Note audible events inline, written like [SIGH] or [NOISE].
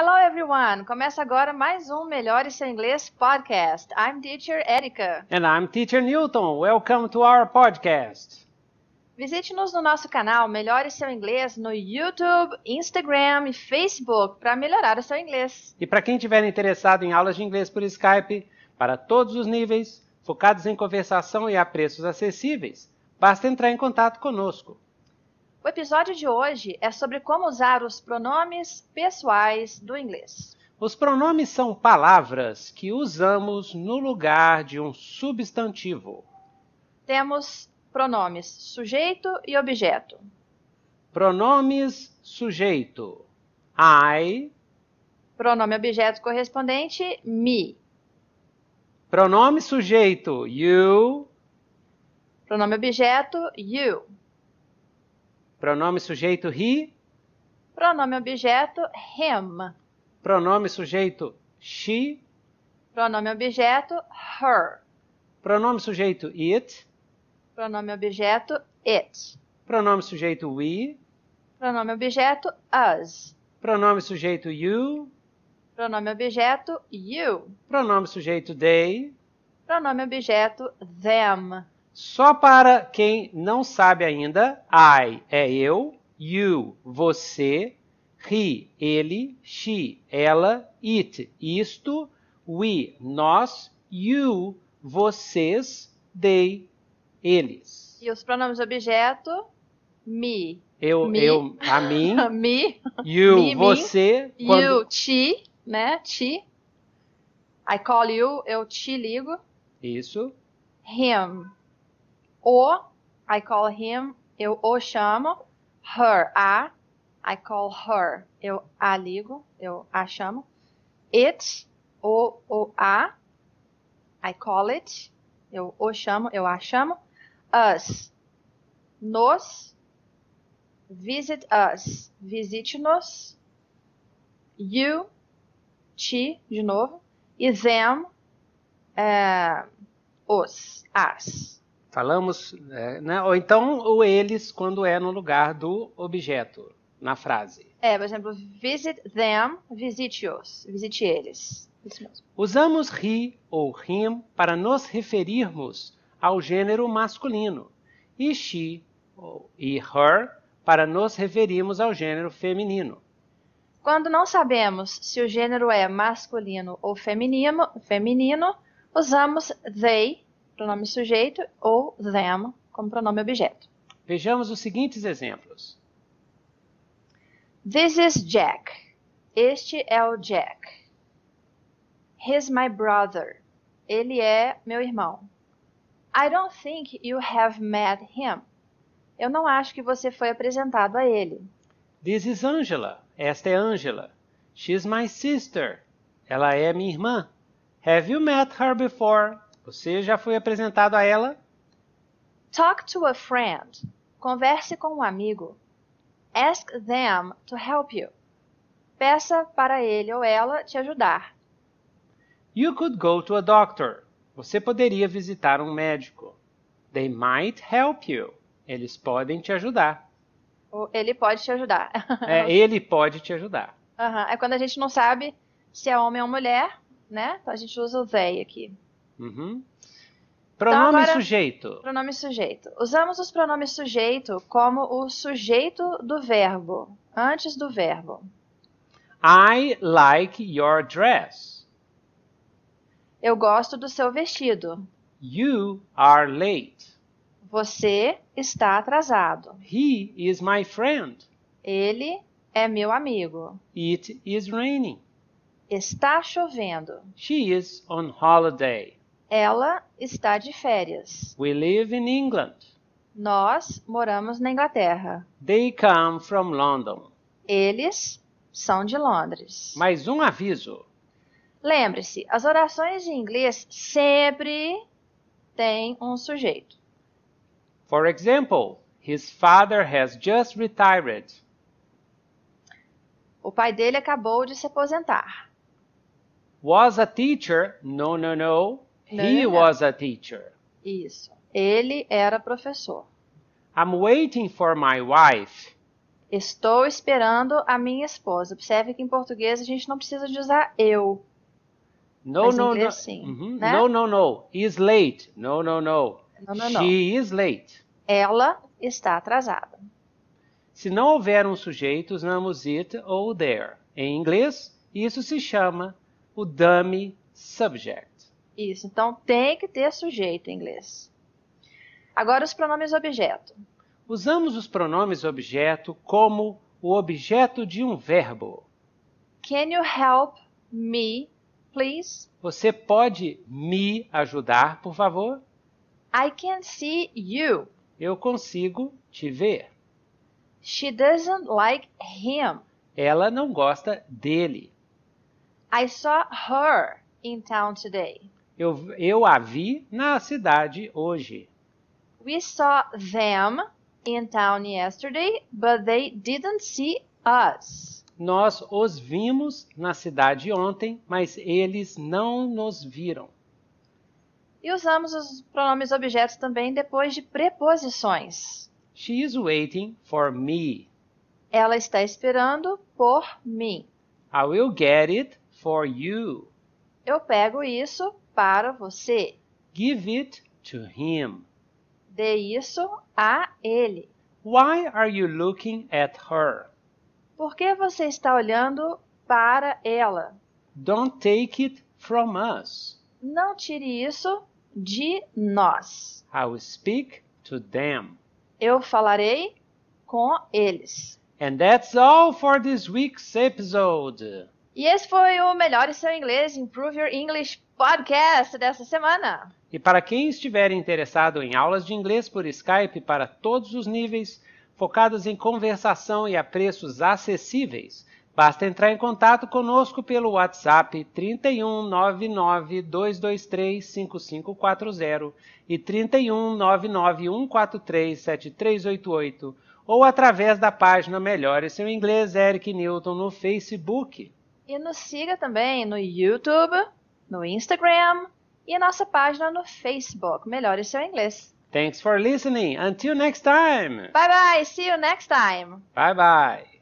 Hello everyone! Começa agora mais um Melhores Seu Inglês podcast. I'm teacher Erica. And I'm teacher Newton. Welcome to our podcast. Visite-nos no nosso canal Melhore Seu Inglês no YouTube, Instagram e Facebook para melhorar o seu inglês. E para quem estiver interessado em aulas de inglês por Skype, para todos os níveis, focados em conversação e a preços acessíveis, basta entrar em contato conosco. O episódio de hoje é sobre como usar os pronomes pessoais do inglês. Os pronomes são palavras que usamos no lugar de um substantivo. Temos pronomes sujeito e objeto. Pronomes sujeito: I. Pronome objeto correspondente: me. Pronome sujeito: you. Pronome objeto: you. Pronome sujeito he. Pronome objeto him. Pronome sujeito she. Pronome objeto her. Pronome sujeito it. Pronome objeto it. Pronome sujeito we. Pronome objeto us. Pronome sujeito you. Pronome objeto you. Pronome sujeito they. Pronome objeto them. Só para quem não sabe ainda, I é eu, you, você, he, ele, she, ela, it, isto, we, nós, you, vocês, they, eles. E os pronomes objeto, me. Eu, me. eu, a mim. [LAUGHS] me. You, me, você. Me. Quando... You, te, né? te. I call you, eu te ligo. Isso. Him, o, I call him, eu o chamo. Her, a, I call her, eu a ligo, eu a chamo. It, o, o, a, I call it, eu o chamo, eu a chamo. Us, nos, visit us, visite-nos. You, ti, de novo. E them, eh, os, as. Falamos, né, né? Ou então o eles quando é no lugar do objeto na frase. É, por exemplo, visit them, visite-os, visite eles. Usamos he ou him para nos referirmos ao gênero masculino e she ou, e her para nos referirmos ao gênero feminino. Quando não sabemos se o gênero é masculino ou feminino, feminino usamos they pronome sujeito, ou them como pronome objeto. Vejamos os seguintes exemplos. This is Jack. Este é o Jack. He's my brother. Ele é meu irmão. I don't think you have met him. Eu não acho que você foi apresentado a ele. This is Angela. Esta é Angela. She's my sister. Ela é minha irmã. Have you met her before? Você já foi apresentado a ela? Talk to a friend. Converse com um amigo. Ask them to help you. Peça para ele ou ela te ajudar. You could go to a doctor. Você poderia visitar um médico. They might help you. Eles podem te ajudar. ele pode te ajudar. é, [LAUGHS] ele pode te ajudar. É quando a gente não sabe se é homem ou mulher, né? Então a gente usa o they aqui. Uhum. Pronome então, agora, sujeito. Pronome sujeito. Usamos os pronomes sujeito como o sujeito do verbo, antes do verbo. I like your dress. Eu gosto do seu vestido. You are late. Você está atrasado. He is my friend. Ele é meu amigo. It is raining. Está chovendo. She is on holiday. Ela está de férias. We live in England. Nós moramos na Inglaterra. They come from London. Eles são de Londres. Mais um aviso. Lembre-se, as orações em inglês sempre têm um sujeito. For example, his father has just retired. O pai dele acabou de se aposentar. Was a teacher? No, no, no. He was a teacher. Isso. Ele era professor. I'm waiting for my wife. Estou esperando a minha esposa. Observe que em português a gente não precisa de usar eu. No, Mas no, inglês, no. Sim, uh uhum. -huh. né? No, no, no. Is late. No, no, no. no, no She no. is late. Ela está atrasada. Se não houver um sujeito, usamos it ou there. Em inglês, isso se chama o dummy subject. Isso, então tem que ter sujeito em inglês. Agora os pronomes objeto. Usamos os pronomes objeto como o objeto de um verbo. Can you help me, please? Você pode me ajudar, por favor? I can see you. Eu consigo te ver. She doesn't like him. Ela não gosta dele. I saw her in town today. Eu, eu a vi na cidade hoje. We saw them in town yesterday, but they didn't see us. Nós os vimos na cidade ontem, mas eles não nos viram. E usamos os pronomes objetos também depois de preposições. She is waiting for me. Ela está esperando por mim. I will get it for you. Eu pego isso para você. Give it to him. Dê isso a ele. Why are you looking at her? Por que você está olhando para ela? Don't take it from us. Não tire isso de nós. I will speak to them. Eu falarei com eles. And that's all for this week's episode. E esse foi o Melhor Seu Inglês, Improve Your English Podcast dessa semana. E para quem estiver interessado em aulas de inglês por Skype para todos os níveis, focadas em conversação e a preços acessíveis, basta entrar em contato conosco pelo WhatsApp 3199-223-5540 e 3199-143-7388 ou através da página Melhores Seu Inglês Eric Newton no Facebook. E nos siga também no YouTube, no Instagram e nossa página no Facebook. Melhore seu inglês. Thanks for listening. Until next time. Bye bye. See you next time. Bye bye.